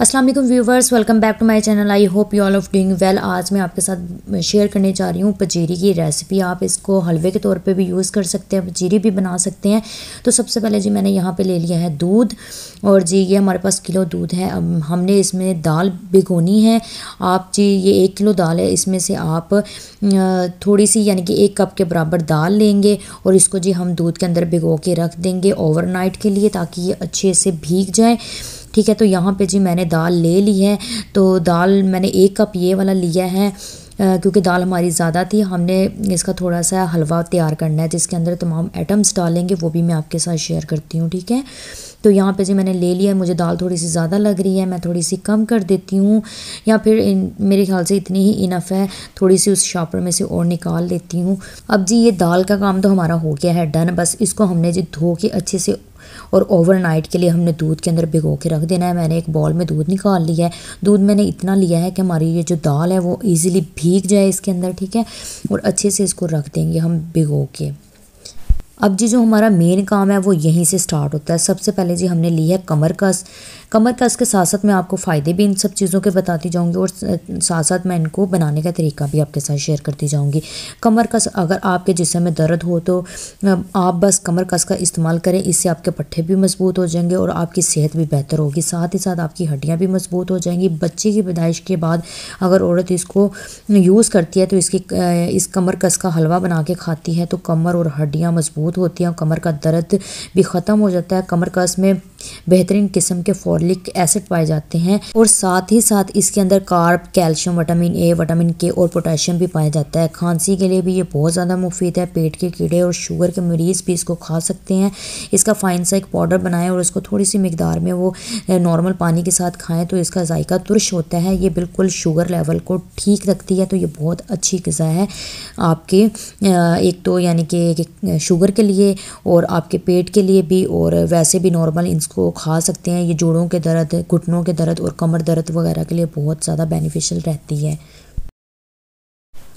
Aslam viewers welcome back to my channel I hope you all of doing well आज मैं आपके साथ share करने जा रही हूँ पचीरी की रेसिपी आप इसको हलवे के तौर पे भी यूज़ कर सकते हैं पचीरी भी बना सकते हैं तो सबसे पहले जी मैंने यहाँ पे ले लिया है दूध और जी ये हमारे पास किलो दूध है अब हमने इसमें दाल भिगोनी है आप जी ये एक किलो दाल है इसमें से आप थोड़ी सी यानी कि एक कप के बराबर दाल लेंगे और इसको जी हम दूध के अंदर भिगो के रख देंगे ओवर के लिए ताकि ये अच्छे से भीग जाए ठीक है तो यहाँ पे जी मैंने दाल ले ली है तो दाल मैंने एक कप ये वाला लिया है क्योंकि दाल हमारी ज़्यादा थी हमने इसका थोड़ा सा हलवा तैयार करना है जिसके अंदर तमाम आइटम्स डालेंगे वो भी मैं आपके साथ शेयर करती हूँ ठीक है तो यहाँ पे जी मैंने ले लिया मुझे दाल थोड़ी सी ज़्यादा लग रही है मैं थोड़ी सी कम कर देती हूँ या फिर इन, मेरे ख्याल से इतनी ही इनफ है थोड़ी सी उस शापर में से और निकाल लेती हूँ अब जी ये दाल का काम तो हमारा हो गया है डन बस इसको हमने जी धो के अच्छे से और ओवरनाइट के लिए हमने दूध के अंदर भिगो के रख देना है मैंने एक बॉल में दूध निकाल लिया है दूध मैंने इतना लिया है कि हमारी ये जो दाल है वो ईजिली भीग जाए इसके अंदर ठीक है और अच्छे से इसको रख देंगे हम भिगो के अब जी जो हमारा मेन काम है वो यहीं से स्टार्ट होता है सबसे पहले जी हमने ली है कमर कमर कस के साथ साथ मैं आपको फ़ायदे भी इन सब चीज़ों के बताती जाऊँगी और साथ साथ मैं इनको बनाने का तरीका भी आपके साथ शेयर करती जाऊँगी कमर कस अगर आपके जिसम में दर्द हो तो आप बस कमर कस का इस्तेमाल करें इससे आपके पट्ठे भी मजबूत हो जाएंगे और आपकी सेहत भी बेहतर होगी साथ ही साथ आपकी हड्डियाँ भी मजबूत हो जाएंगी बच्चे की पैदाइश के बाद अगर औरत इसको यूज़ करती है तो इसकी इस कमर कस का हलवा बना के खाती है तो कमर और हड्डियाँ मजबूत होती हैं कमर का दर्द भी ख़त्म हो जाता है कमर कस में बेहतरीन किस्म के फौर फॉर्लिक एसिड पाए जाते हैं और साथ ही साथ इसके अंदर carb calcium vitamin A vitamin K और पोटेशियम भी पाया जाता है खांसी के लिए भी ये बहुत ज़्यादा मुफीद है पेट के कीड़े और शुगर के मरीज़ भी इसको खा सकते हैं इसका फ़ाइन सा एक पाउडर बनाएं और इसको थोड़ी सी मकदार में वो नॉर्मल पानी के साथ खाएँ तो इसका जायका तुरश होता है ये बिल्कुल शुगर लेवल को ठीक रखती है तो ये बहुत अच्छी गज़ा है आपके एक तो यानी कि शुगर के लिए और आपके पेट के लिए भी और वैसे भी नॉर्मल इसको खा सकते हैं ये जोड़ों घुटनों के दर्द घुटनों के दर्द और कमर दर्द वगैरह के लिए बहुत ज़्यादा बेनिफिशियल रहती है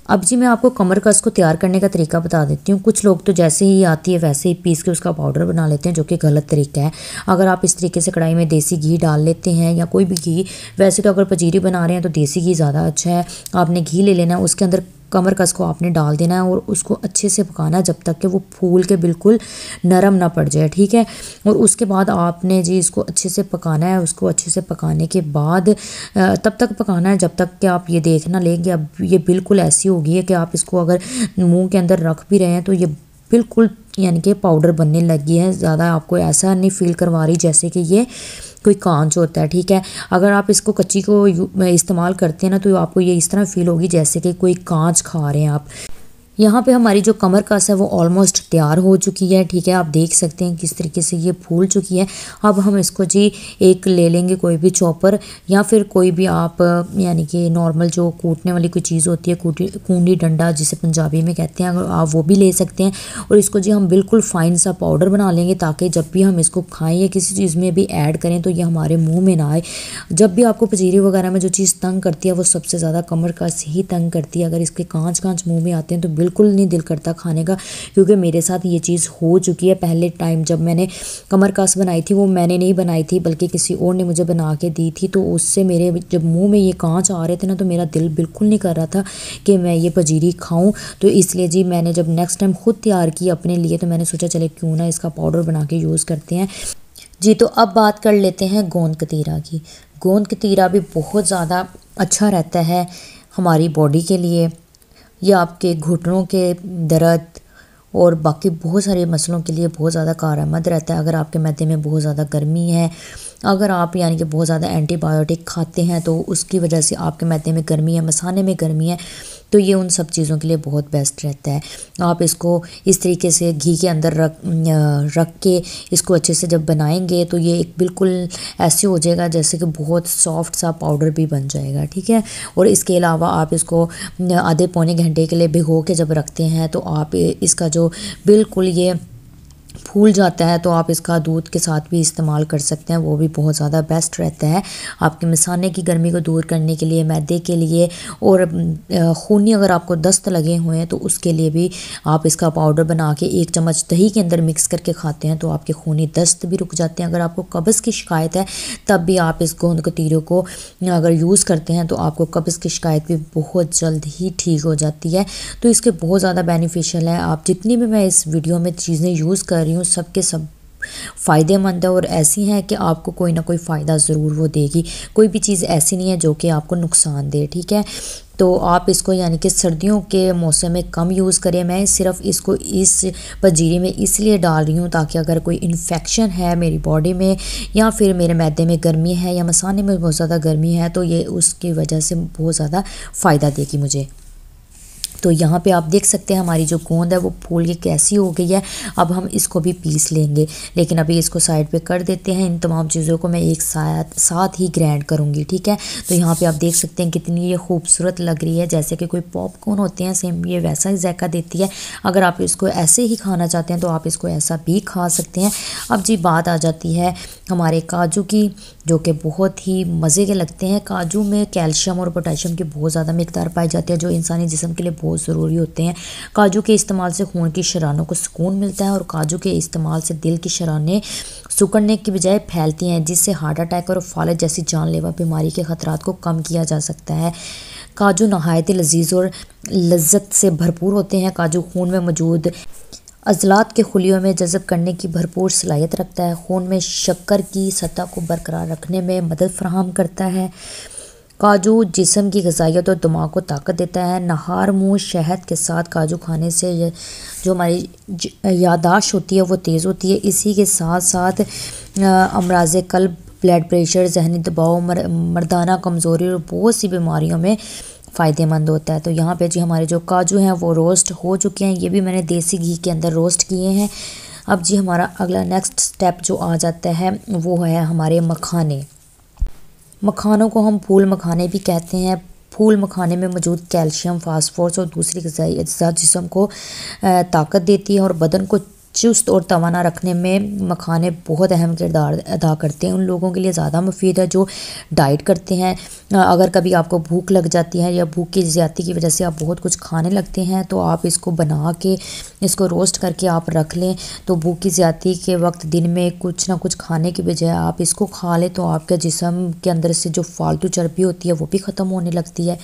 अब जी मैं आपको कमर का इसको तैयार करने का तरीका बता देती हूँ कुछ लोग तो जैसे ही आती है वैसे ही पीस के उसका पाउडर बना लेते हैं जो कि गलत तरीका है अगर आप इस तरीके से कढ़ाई में देसी घी डाल लेते हैं या कोई भी घी वैसे तो अगर पजीरी बना रहे हैं तो देसी घी ज़्यादा अच्छा है आपने घी ले लेना उसके अंदर कमर कस को आपने डाल देना है और उसको अच्छे से पकाना जब तक कि वो फूल के बिल्कुल नरम ना पड़ जाए ठीक है और उसके बाद आपने जी इसको अच्छे से पकाना है उसको अच्छे से पकाने के बाद तब तक पकाना है जब तक कि आप ये देखना लेंगे अब ये बिल्कुल ऐसी होगी है कि आप इसको अगर मुंह के अंदर रख भी रहे हैं तो ये बिल्कुल यानी कि पाउडर बनने लगी है ज़्यादा आपको ऐसा नहीं फील करवा रही जैसे कि ये कोई कांच होता है ठीक है अगर आप इसको कच्ची को इस्तेमाल करते हैं ना तो आपको ये इस तरह फील होगी जैसे कि कोई कांच खा रहे हैं आप यहाँ पे हमारी जो कमर कस है वो ऑलमोस्ट तैयार हो चुकी है ठीक है आप देख सकते हैं किस तरीके से ये फूल चुकी है अब हम इसको जी एक ले लेंगे कोई भी चॉपर या फिर कोई भी आप यानी कि नॉर्मल जो कूटने वाली कोई चीज़ होती है कूडी डंडा जिसे पंजाबी में कहते हैं आप वो भी ले सकते हैं और इसको जी हम बिल्कुल फाइन सा पाउडर बना लेंगे ताकि जब भी हम इसको खाएँ या किसी चीज़ में भी ऐड करें तो ये हमारे मुँह में ना आए जब भी आपको पचीरी वगैरह में जो चीज़ तंग करती है वो सबसे ज़्यादा कमर कस ही तंग करती है अगर इसके कांच कांच मुँह में आते हैं तो बिल्कुल बिल्कुल नहीं दिल करता खाने का क्योंकि मेरे साथ ये चीज़ हो चुकी है पहले टाइम जब मैंने कमर कास बनाई थी वो मैंने नहीं बनाई थी बल्कि किसी और ने मुझे बना के दी थी तो उससे मेरे जब मुँह में ये कांच आ रहे थे ना तो मेरा दिल बिल्कुल नहीं कर रहा था कि मैं ये पजीरी खाऊँ तो इसलिए जी मैंने जब नेक्स्ट टाइम खुद तैयार की अपने लिए तो मैंने सोचा चले क्यों ना इसका पाउडर बना के यूज़ करते हैं जी तो अब बात कर लेते हैं गोंद कतीरा की गोंद कतीरा भी बहुत ज़्यादा अच्छा रहता है हमारी बॉडी के लिए यह आपके घुटनों के दर्द और बाकी बहुत सारे मसलों के लिए बहुत ज़्यादा कारआमद रहता है अगर आपके मैदे में बहुत ज़्यादा गर्मी है अगर आप यानी कि बहुत ज़्यादा एंटीबायोटिक खाते हैं तो उसकी वजह से आपके मैदे में गर्मी है मसाने में गर्मी है तो ये उन सब चीज़ों के लिए बहुत बेस्ट रहता है आप इसको इस तरीके से घी के अंदर रख रख के इसको अच्छे से जब बनाएंगे तो ये एक बिल्कुल ऐसे हो जाएगा जैसे कि बहुत सॉफ्ट सा पाउडर भी बन जाएगा ठीक है और इसके अलावा आप इसको आधे पौने घंटे के लिए भिगो के जब रखते हैं तो आप इसका जो बिल्कुल ये फूल जाता है तो आप इसका दूध के साथ भी इस्तेमाल कर सकते हैं वो भी बहुत ज़्यादा बेस्ट रहता है आपके मसाने की गर्मी को दूर करने के लिए मैदे के लिए और खूनी अगर आपको दस्त लगे हुए हैं तो उसके लिए भी आप इसका पाउडर बना के एक चम्मच दही के अंदर मिक्स करके खाते हैं तो आपके खूनी दस्त भी रुक जाते हैं अगर आपको कब्ज़ की शिकायत है तब भी आप इस गोंद कतीरों को अगर यूज़ करते हैं तो आपको कब्ज़ की शिकायत भी बहुत जल्द ही ठीक हो जाती है तो इसके बहुत ज़्यादा बेनिफिशियल है आप जितनी भी मैं इस वीडियो में चीज़ें यूज़ कर रही हूँ हूँ सब के सब फ़ायदेमंद है और ऐसी हैं कि आपको कोई ना कोई फ़ायदा ज़रूर वो देगी कोई भी चीज़ ऐसी नहीं है जो कि आपको नुकसान दे ठीक है तो आप इसको यानी कि सर्दियों के मौसम में कम यूज़ करें मैं सिर्फ इसको इस पजीरे में इसलिए डाल रही हूँ ताकि अगर कोई इन्फेक्शन है मेरी बॉडी में या फिर मेरे मैदे में गर्मी है या मसाने में बहुत ज़्यादा गर्मी है तो ये उसकी वजह से बहुत ज़्यादा फ़ायदा देगी मुझे तो यहाँ पे आप देख सकते हैं हमारी जो गोंद है वो फूल के कैसी हो गई है अब हम इसको भी पीस लेंगे लेकिन अभी इसको साइड पे कर देते हैं इन तमाम चीज़ों को मैं एक साथ साथ ही ग्रैंड करूँगी ठीक है तो यहाँ पे आप देख सकते हैं कितनी ये खूबसूरत लग रही है जैसे कि कोई पॉपकॉर्न होते हैं सेम ये वैसा ही जैका देती है अगर आप इसको ऐसे ही खाना चाहते हैं तो आप इसको ऐसा भी खा सकते हैं अब जी बात आ जाती है हमारे काजू की जो कि बहुत ही मज़े के लगते हैं काजू में कैल्शियम और पोटाशियम की बहुत ज़्यादा मकदार पाई जाती है जो इंसानी जिसम के लिए बहुत ज़रूरी होते हैं काजू के इस्तेमाल से खून की शरानों को सुकून मिलता है और काजू के इस्तेमाल से दिल की शराने सुकड़ने की बजाय फैलती हैं जिससे हार्ट अटैक और फालज जैसी जानलेवा बीमारी के खतरा को कम किया जा सकता है काजू नहायत लजीज और लज्जत से भरपूर होते हैं काजू खून में मौजूद अजलात के खुलियों में जज़ब करने की भरपूर सलाहियत रखता है खून में शक्कर की सतह को बरकरार रखने में मदद फ्राहम करता है काजू जिसम की गजाइत तो और दिमाग को ताकत देता है नहार मुँह शहद के साथ काजू खाने से जो हमारी यादाश्त होती है वो तेज़ होती है इसी के साथ साथ अमराज कल ब्लड प्रेशर जहनी दबाव मर, मर्दाना कमज़ोरी और बहुत सी बीमारियों में फ़ायदेमंद होता है तो यहाँ पे जी हमारे जो काजू हैं वो रोस्ट हो चुके हैं ये भी मैंने देसी घी के अंदर रोस्ट किए हैं अब जी हमारा अगला नेक्स्ट स्टेप जो आ जाता है वो है हमारे मखाने मखानों को हम फूल मखाने भी कहते हैं फूल मखाने में मौजूद कैल्शियम फास्फोरस और दूसरी गजाई अज्जा जिसम को ताकत देती है और बदन को चुस्त और तोाना रखने में मखाने बहुत अहम किरदार अदा करते हैं उन लोगों के लिए ज़्यादा मुफीद है जो डाइट करते हैं अगर कभी आपको भूख लग जाती है या भूख की ज़्यादा की वजह से आप बहुत कुछ खाने लगते हैं तो आप इसको बना के इसको रोस्ट करके आप रख लें तो भूख की ज़्यादा के वक्त दिन में कुछ ना कुछ खाने की बजाय आप इसको खा लें तो आपके जिसम के अंदर से जो फालतू चर्बी होती है वो भी ख़त्म होने लगती है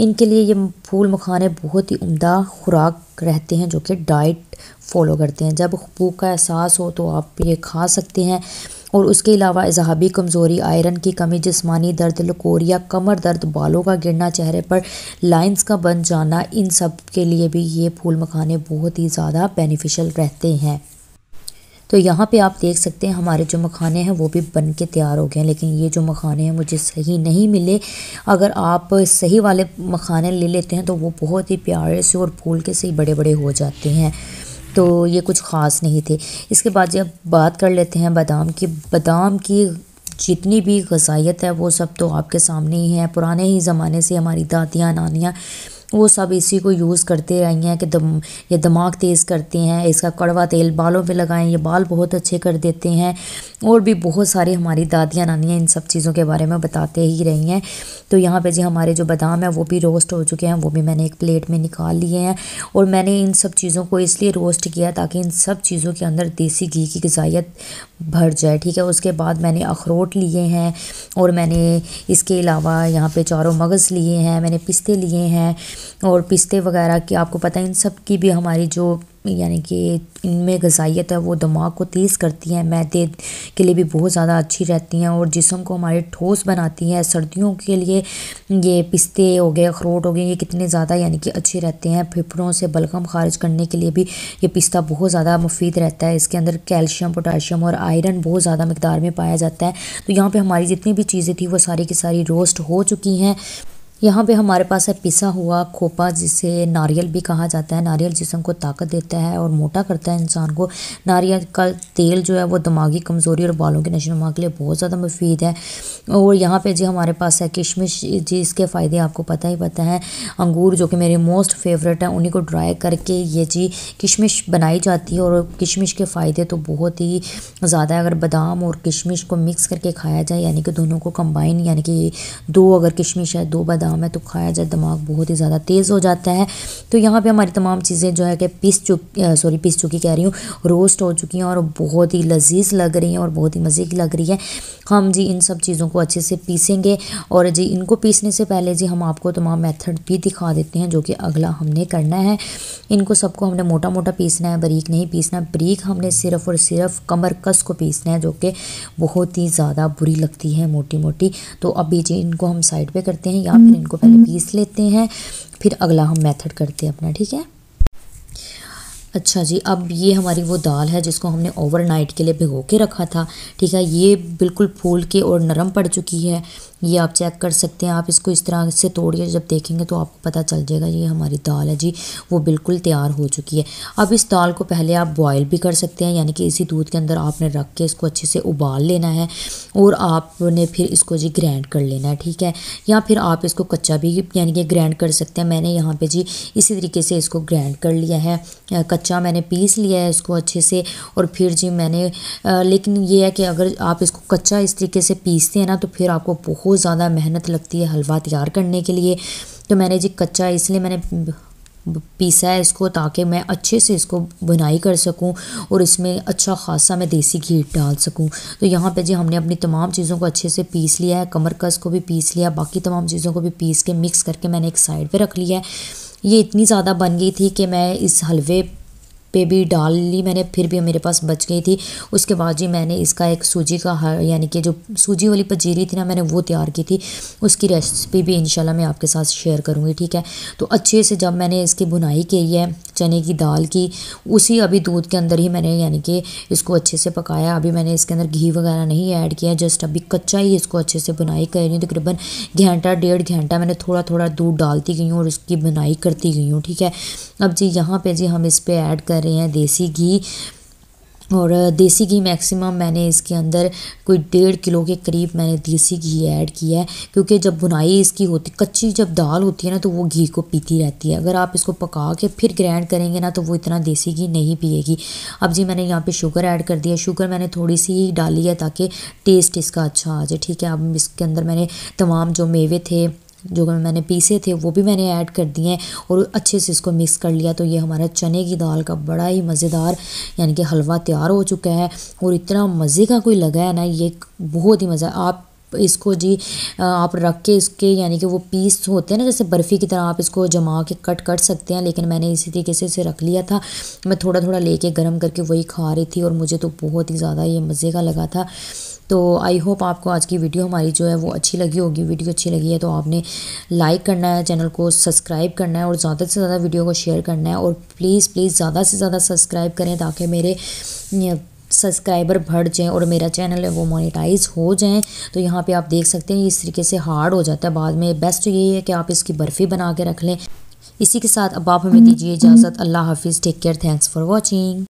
इनके लिए ये फूल मखाने बहुत ही उम्दा खुराक रहते हैं जो कि डाइट फॉलो करते हैं जब भूख का एहसास हो तो आप ये खा सकते हैं और उसके अलावा इजहाबी कमज़ोरी आयरन की कमी जिसमानी दर्द लकोरिया कमर दर्द बालों का गिरना चेहरे पर लाइंस का बन जाना इन सब के लिए भी ये फूल मखाने बहुत ही ज़्यादा बेनिफिशियल रहते हैं तो यहाँ पे आप देख सकते हैं हमारे जो मखाने हैं वो भी बन के तैयार हो गए हैं लेकिन ये जो मखाने हैं मुझे सही नहीं मिले अगर आप सही वाले मखाने ले लेते हैं तो वो बहुत ही प्यारे से और फूल के सही बड़े बड़े हो जाते हैं तो ये कुछ ख़ास नहीं थे इसके बाद जब बात कर लेते हैं बादाम की बादाम की जितनी भी गजाइत है वो सब तो आपके सामने ही है पुराने ही ज़माने से हमारी दादियाँ नानियाँ वो सब इसी को यूज़ करते आई हैं कि दम ये दिमाग तेज़ करते हैं इसका कड़वा तेल बालों पे लगाएं ये बाल बहुत अच्छे कर देते हैं और भी बहुत सारी हमारी दादियाँ नानियाँ इन सब चीज़ों के बारे में बताते ही रही हैं तो यहाँ पे जी हमारे जो बादाम हैं वो भी रोस्ट हो चुके हैं वो भी मैंने एक प्लेट में निकाल लिए हैं और मैंने इन सब चीज़ों को इसलिए रोस्ट किया ताकि इन सब चीज़ों के अंदर देसी घी की गजाइत भर जाए ठीक है उसके बाद मैंने अखरोट लिए हैं और मैंने इसके अलावा यहाँ पर चारों मगज़ लिए हैं मैंने पिस्ते लिए हैं और पिस्ते वगैरह की आपको पता है इन सब की भी हमारी जो यानी कि इनमें गजाइत है वो दिमाग को तेज़ करती हैं मैदे के लिए भी बहुत ज़्यादा अच्छी रहती हैं और जिसम को हमारे ठोस बनाती हैं सर्दियों के लिए ये पिस्ते हो गए अखरोट हो गए ये कितने ज़्यादा यानी कि अच्छे रहते हैं फेफड़ों से बलगम खारिज करने के लिए भी ये पिस्ता बहुत ज़्यादा मुफीद रहता है इसके अंदर कैल्शियम पोटाशियम और आयरन बहुत ज़्यादा मकदार में पाया जाता है तो यहाँ पर हमारी जितनी भी चीज़ें थी वो सारी की सारी रोस्ट हो चुकी हैं यहाँ पे हमारे पास है पिसा हुआ खोपा जिसे नारियल भी कहा जाता है नारियल जिसम को ताकत देता है और मोटा करता है इंसान को नारियल का तेल जो है वो दिमागी कमज़ोरी और बालों के नशोनुमा के लिए बहुत ज़्यादा मुफीद है और यहाँ पे जी हमारे पास है किशमिश जी इसके फ़ायदे आपको पता ही पता है अंगूर जो कि मेरे मोस्ट फेवरेट हैं उन्हीं को ड्राई करके ये जी किशमिश बनाई जाती है और किशमिश के फ़ायदे तो बहुत ही ज़्यादा है अगर बादाम और किशमिश को मिक्स करके खाया जाए यानी कि दोनों को कम्बाइन यानी कि दो अगर किशमिश है दो बादाम नाम है तो खाया जाए दिमाग बहुत ही ज़्यादा तेज़ हो जाता है तो यहाँ पर हमारी तमाम चीज़ें जो है कि पिस चुक सॉरी पिस चुकी कह रही हूँ रोस्ट हो चुकी हैं और बहुत ही लजीज लग रही हैं और बहुत ही मज़े की लग रही है हम जी इन सब चीज़ों को अच्छे से पीसेंगे और जी इनको पीसने से पहले जी हम आपको तमाम मेथड भी दिखा देते हैं जो कि अगला हमने करना है इनको सबको हमने मोटा मोटा पीसना है बरीक नहीं पीसना बरीक हमने सिर्फ और सिर्फ कमर कस को पीसना है जो कि बहुत ही ज़्यादा बुरी लगती है मोटी मोटी तो अभी जी इनको हम साइड पर करते हैं या फिर इनको पहले हम्म। पीस लेते हैं फिर अगला हम मेथड करते हैं अपना ठीक है अच्छा जी अब ये हमारी वो दाल है जिसको हमने ओवरनाइट के लिए भिगो के रखा था ठीक है ये बिल्कुल फूल के और नरम पड़ चुकी है ये आप चेक कर सकते हैं आप इसको इस तरह से तोड़िए जब देखेंगे तो आपको पता चल जाएगा ये हमारी दाल है जी वो बिल्कुल तैयार हो चुकी है अब इस दाल को पहले आप बॉयल भी कर सकते हैं यानी कि इसी दूध के अंदर आपने रख के इसको अच्छे से उबाल लेना है और आपने फिर इसको जी ग्रैंड कर लेना है ठीक है या फिर आप इसको कच्चा भी यानी कि ग्रैंड कर सकते हैं मैंने यहाँ पर जी इसी तरीके से इसको ग्रैंड कर लिया है कच्चा मैंने पीस लिया है इसको अच्छे से और फिर जी मैंने आ, लेकिन ये है कि अगर आप इसको कच्चा इस तरीके से पीसते हैं ना तो फिर आपको बहुत ज़्यादा मेहनत लगती है हलवा तैयार करने के लिए तो मैंने जी कच्चा इसलिए मैंने पीसा है इसको ताकि मैं अच्छे से इसको बुनाई कर सकूं और इसमें अच्छा खासा मैं देसी घी डाल सकूं तो यहाँ पे जी हमने अपनी तमाम चीज़ों को अच्छे से पीस लिया है कमर कस को भी पीस लिया बाकी तमाम चीज़ों को भी पीस के मिक्स करके मैंने एक साइड पे रख लिया है ये इतनी ज़्यादा बन गई थी कि मैं इस हलवे पे भी डाल ली मैंने फिर भी मेरे पास बच गई थी उसके बाद जी मैंने इसका एक सूजी का यानी कि जो सूजी वाली पजीरी थी ना मैंने वो तैयार की थी उसकी रेसिपी भी इंशाल्लाह मैं आपके साथ शेयर करूँगी ठीक है तो अच्छे से जब मैंने इसकी बुनाई की है चने की दाल की उसी अभी दूध के अंदर ही मैंने यानी कि इसको अच्छे से पकाया अभी मैंने इसके अंदर घी वगैरह नहीं ऐड किया जस्ट अभी कच्चा ही इसको अच्छे से बुनाई कर रही हूँ तकरीबन घंटा डेढ़ घंटा मैंने थोड़ा थोड़ा दूध डालती गई हूँ और इसकी बुनाई करती गई हूँ ठीक है अब जी यहाँ पर जी हम इस पर ऐड कर रहे हैं देसी घी और देसी घी मैक्सिमम मैंने इसके अंदर कोई डेढ़ किलो के करीब मैंने देसी घी ऐड किया है क्योंकि जब बुनाई इसकी होती कच्ची जब दाल होती है ना तो वो घी को पीती रहती है अगर आप इसको पका के फिर ग्रैंड करेंगे ना तो वो इतना देसी घी नहीं पिएगी अब जी मैंने यहाँ पे शुगर ऐड कर दिया शुगर मैंने थोड़ी सी ही डाली है ताकि टेस्ट इसका अच्छा आ जाए ठीक है अब इसके अंदर मैंने तमाम जो मेवे थे जो मैंने पीसे थे वो भी मैंने ऐड कर दिए हैं और अच्छे से इसको मिक्स कर लिया तो ये हमारा चने की दाल का बड़ा ही मज़ेदार यानी कि हलवा तैयार हो चुका है और इतना मज़े का कोई लगा है ना ये बहुत ही मज़ा आप इसको जी आप रख के इसके यानी कि वो पीस होते हैं ना जैसे बर्फ़ी की तरह आप इसको जमा के कट कर सकते हैं लेकिन मैंने इसी तरीके से इसे रख लिया था मैं थोड़ा थोड़ा लेके गर्म करके वही खा रही थी और मुझे तो बहुत ही ज़्यादा ये मज़े का लगा था तो आई होप आपको आज की वीडियो हमारी जो है वो अच्छी लगी होगी वीडियो अच्छी लगी है तो आपने लाइक करना है चैनल को सब्सक्राइब करना है और ज़्यादा से ज़्यादा वीडियो को शेयर करना है और प्लीज़ प्लीज़ ज़्यादा से ज़्यादा सब्सक्राइब करें ताकि मेरे सब्सक्राइबर बढ़ जाएं और मेरा चैनल है वो मोनेटाइज हो जाएं तो यहाँ पे आप देख सकते हैं इस तरीके से हार्ड हो जाता है बाद में बेस्ट तो यही है कि आप इसकी बर्फ़ी बना के रख लें इसी के साथ अब आप हमें दीजिए इजाज़त अल्लाह हाफिज़ take care thanks for watching